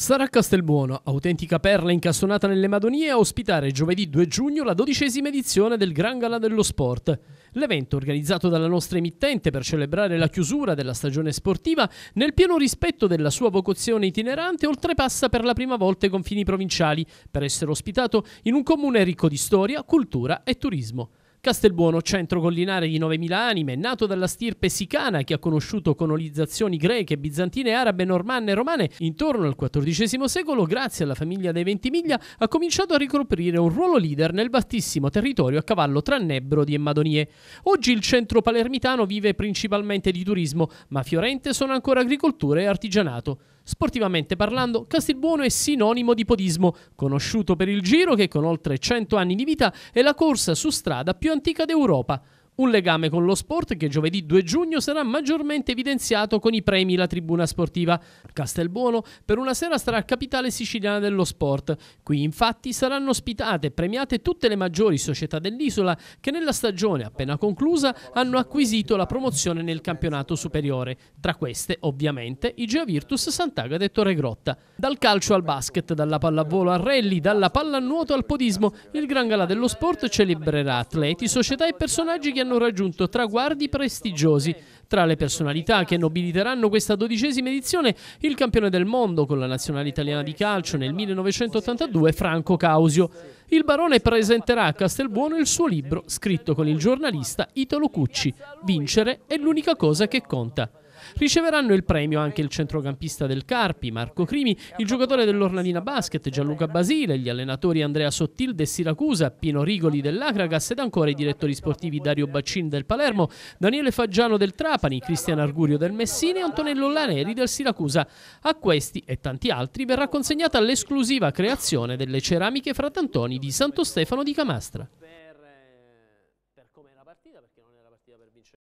Sarà Castelbuono, autentica perla incastonata nelle Madonie, a ospitare giovedì 2 giugno la dodicesima edizione del Gran Gala dello Sport. L'evento, organizzato dalla nostra emittente per celebrare la chiusura della stagione sportiva, nel pieno rispetto della sua vocazione itinerante, oltrepassa per la prima volta i confini provinciali, per essere ospitato in un comune ricco di storia, cultura e turismo. Castelbuono, centro collinare di 9.000 anime, nato dalla stirpe sicana che ha conosciuto colonizzazioni greche, bizantine, arabe, normanne e romane, intorno al XIV secolo, grazie alla famiglia dei Ventimiglia, ha cominciato a ricoprire un ruolo leader nel vastissimo territorio a cavallo tra Nebrodi e Madonie. Oggi il centro palermitano vive principalmente di turismo, ma fiorente sono ancora agricoltura e artigianato. Sportivamente parlando, Castelbuono è sinonimo di podismo, conosciuto per il giro che con oltre 100 anni di vita è la corsa su strada più antica d'Europa. Un legame con lo sport che giovedì 2 giugno sarà maggiormente evidenziato con i premi La Tribuna Sportiva Castelbuono per una sera sarà capitale siciliana dello sport. Qui infatti saranno ospitate e premiate tutte le maggiori società dell'isola che nella stagione appena conclusa hanno acquisito la promozione nel campionato superiore. Tra queste ovviamente i Gea Virtus Sant'Agata e Torre Grotta. Dal calcio al basket, dalla pallavolo al rally, dalla pallanuoto al podismo, il Gran Gala dello Sport celebrerà atleti, società e personaggi che hanno hanno raggiunto traguardi prestigiosi. Tra le personalità che nobiliteranno questa dodicesima edizione, il campione del mondo con la nazionale italiana di calcio nel 1982, Franco Causio il barone presenterà a Castelbuono il suo libro, scritto con il giornalista Italo Cucci, Vincere è l'unica cosa che conta. Riceveranno il premio anche il centrocampista del Carpi, Marco Crimi, il giocatore dell'Ornalina Basket, Gianluca Basile, gli allenatori Andrea Sottil e Siracusa, Pino Rigoli dell'Acragas ed ancora i direttori sportivi Dario Baccin del Palermo, Daniele Faggiano del Trapani, Cristiano Argurio del Messina e Antonello Laneri del Siracusa. A questi e tanti altri verrà consegnata l'esclusiva creazione delle ceramiche Fratantoni di Santo Stefano di Camastra.